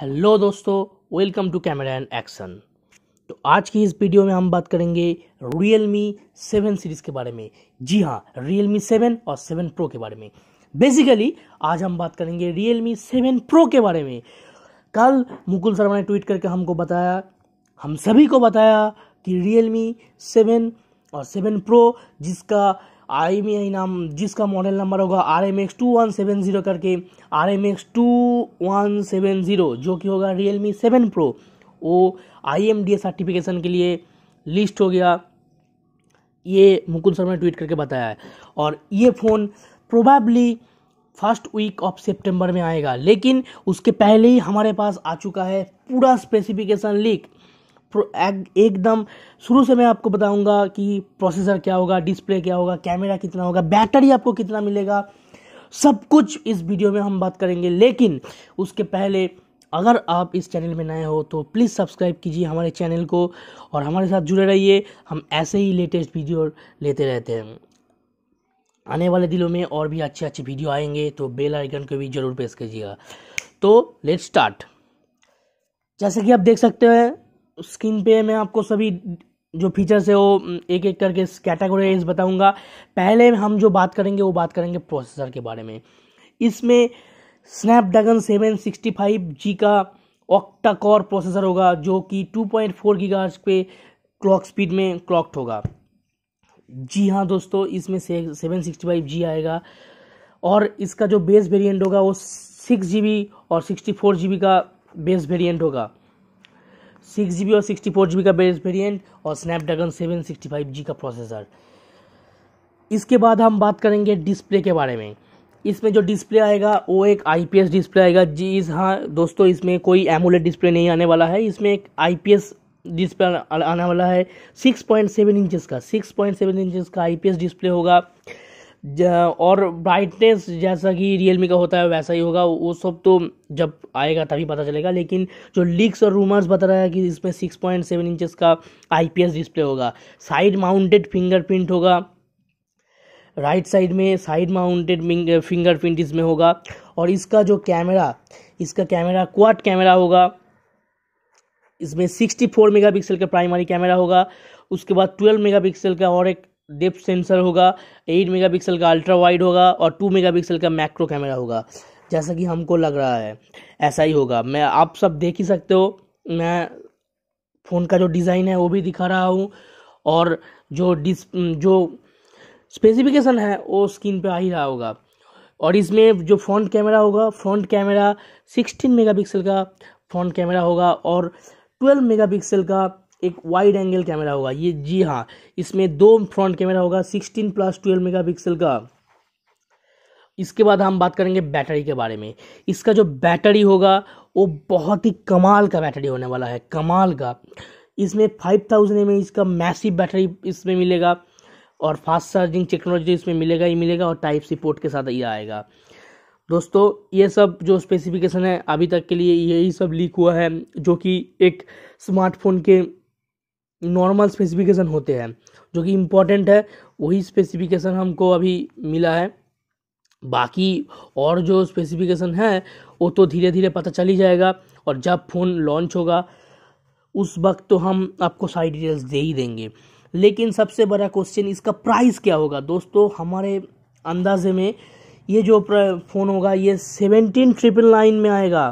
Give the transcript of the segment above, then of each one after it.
hello दोस्तों welcome to camera and action तो आज की इस वीडियो में हम बात करेंगे रियल मी सेवन सीरीज़ के बारे में जी हाँ रियल मी सेवन और सेवन प्रो के बारे में बेसिकली आज हम बात करेंगे रियल मी सेवन प्रो के बारे में कल मुकुल शर्मा ने ट्वीट करके हमको बताया हम सभी को बताया कि रियल मी सेवन और सेवन प्रो जिसका आई एम आई नाम जिसका मॉडल नंबर होगा R M X two one seven zero करके R M X two one seven zero जो कि होगा रियल मी सेवन प्रो वो I M D A certification के लिए लिस्ट हो गया ये मुकुंद शर्मा ने ट्वीट करके बताया है और ये phone probably first week of सितंबर में आएगा लेकिन उसके पहले ही हमारे पास आ चुका है पूरा स्पेसिफिकेशन लीक एकदम शुरू से मैं आपको बताऊंगा कि प्रोसेसर क्या होगा डिस्प्ले क्या होगा कैमरा कितना होगा बैटरी आपको कितना मिलेगा सब कुछ इस वीडियो में हम बात करेंगे लेकिन उसके पहले अगर आप इस चैनल में नए हो तो प्लीज़ सब्सक्राइब कीजिए हमारे चैनल को और हमारे साथ जुड़े रहिए हम ऐसे ही लेटेस्ट वीडियो लेते रहते हैं आने वाले दिनों में और भी अच्छे अच्छे वीडियो आएंगे तो बेल आइकन को भी ज़रूर प्रेस कीजिएगा तो लेट स्टार्ट जैसे कि आप देख सकते हैं स्क्रीन पे मैं आपको सभी जो फीचर्स है वो एक एक करके कैटेगोरीज बताऊंगा पहले हम जो बात करेंगे वो बात करेंगे प्रोसेसर के बारे में इसमें स्नैपड्रैगन फाइव जी का ऑक्टा कोर प्रोसेसर होगा जो कि टू पॉइंट फोर पे क्लॉक स्पीड में क्लॉक्ड होगा जी हाँ दोस्तों इसमें सेवन सिक्सटी फाइव जी आएगा और इसका जो बेस वेरिएंट होगा वो सिक्स जी बी और सिक्सटी फोर जी बी का बेस वेरिएंट होगा सिक्स जी और सिक्सटी फोर जी का बेस वेरिएंट और Snapdragon seven sixty five G का प्रोसेसर इसके बाद हम बात करेंगे डिस्प्ले के बारे में इसमें जो डिस्प्ले आएगा वो एक एस डिस्प्ले आएगा जी इस हाँ दोस्तों इसमें कोई एमोलेट डिस्प्ले नहीं आने वाला है इसमें एक एस डिस्प्ले आने वाला है सिक्स पॉइंट सेवन इंचज का सिक्स पॉइंट सेवन इंचज़ का आईपीएस डिस्प्ले होगा और ब्राइटनेस जैसा कि रियल का होता है वैसा ही होगा वो सब तो जब आएगा तभी पता चलेगा लेकिन जो लीक्स और रूमर्स बता रहा है कि इसमें सिक्स पॉइंट सेवन इंचज़ का आईपीएस डिस्प्ले होगा साइड माउंटेड फिंगरप्रिंट होगा राइट साइड में साइड माउंटेड फिंगरप्रिंट इसमें होगा और इसका जो कैमरा इसका कैमरा क्वाड कैमरा होगा इसमें सिक्सटी फोर मेगा का प्राइमरी कैमरा होगा उसके बाद ट्वेल्व मेगा का और एक डेप्थ सेंसर होगा मेगा मेगापिक्सल का अल्ट्रा वाइड होगा और मेगा मेगापिक्सल का मैक्रो कैमरा होगा जैसा कि हमको लग रहा है ऐसा ही होगा मैं आप सब देख ही सकते हो मैं फ़ोन का जो डिज़ाइन है वो भी दिखा रहा हूँ और जो डिस जो स्पेसिफिकेशन है वो स्क्रीन पे आ ही रहा होगा और इसमें जो फ्रंट कैमरा होगा फ्रंट कैमरा 16 मेगापिक्सल का फ्रंट कैमरा होगा और 12 मेगापिक्सल का एक वाइड एंगल कैमरा होगा ये जी हाँ इसमें दो फ्रंट कैमरा होगा सिक्सटीन प्लस ट्वेल्व मेगापिक्सल का इसके बाद हम बात करेंगे बैटरी के बारे में इसका जो बैटरी होगा वो बहुत ही कमाल का बैटरी होने वाला है कमाल का इसमें फाइव थाउजेंड एम इसका मैसिव बैटरी इसमें मिलेगा और फास्ट चार्जिंग टेक्नोलॉजी इसमें मिलेगा ही मिलेगा और टाइप सी पोर्ट के साथ ये आएगा दोस्तों ये सब जो स्पेसिफिकेशन है अभी तक के लिए यही सब लीक हुआ है जो कि एक स्मार्टफोन के नॉर्मल स्पेसिफिकेशन होते हैं जो कि इम्पोर्टेंट है वही स्पेसिफिकेशन हमको अभी मिला है बाकी और जो स्पेसिफिकेशन है वो तो धीरे धीरे पता चल ही जाएगा और जब फ़ोन लॉन्च होगा उस वक्त तो हम आपको सारी डिटेल्स दे ही देंगे लेकिन सबसे बड़ा क्वेश्चन इसका प्राइस क्या होगा दोस्तों हमारे अंदाजे में ये जो फ़ोन होगा ये सेवेंटीन ट्रिपल नाइन में आएगा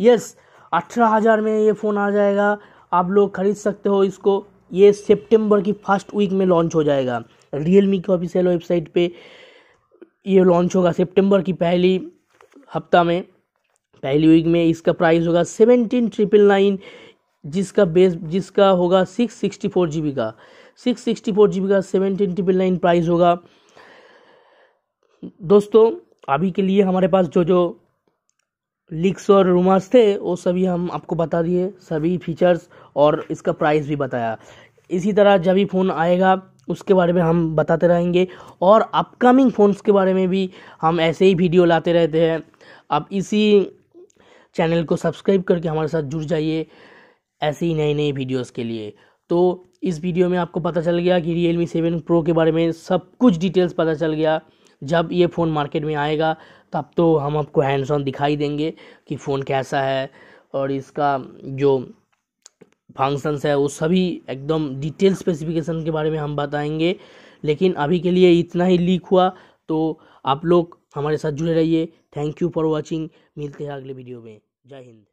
यस अठारह हज़ार में ये फ़ोन आ जाएगा आप लोग ख़रीद सकते हो इसको ये सितंबर की फर्स्ट वीक में लॉन्च हो जाएगा रियल मी की ऑफिशियल वेबसाइट पे ये लॉन्च होगा सितंबर की पहली हफ्ता में पहली वीक में इसका प्राइस होगा सेवनटीन ट्रिपल नाइन जिसका बेस जिसका होगा six sixty four G B का six sixty four G B का सेवनटीन ट्रिपल नाइन प्राइस होगा दोस्तों अभी के लिए हमारे पास जो जो लीक्स और रूमर्स थे वो सभी हम आपको बता दिए सभी फीचर्स और इसका प्राइस भी बताया इसी तरह जब भी फ़ोन आएगा उसके बारे में हम बताते रहेंगे और अपकमिंग फ़ोन्स के बारे में भी हम ऐसे ही वीडियो लाते रहते हैं आप इसी चैनल को सब्सक्राइब करके हमारे साथ जुड़ जाइए ऐसी ही नई नई वीडियोस के लिए तो इस वीडियो में आपको पता चल गया कि रियल मी सेवन प्रो के बारे में सब कुछ डिटेल्स पता चल गया जब ये फ़ोन मार्केट में आएगा तब तो हम आपको हैंड्स ऑन दिखाई देंगे कि फ़ोन कैसा है और इसका जो फंक्शंस है वो सभी एकदम डिटेल स्पेसिफिकेशन के बारे में हम बताएंगे लेकिन अभी के लिए इतना ही लीक हुआ तो आप लोग हमारे साथ जुड़े रहिए थैंक यू फॉर वॉचिंग मिलते हैं अगले वीडियो में जय हिंद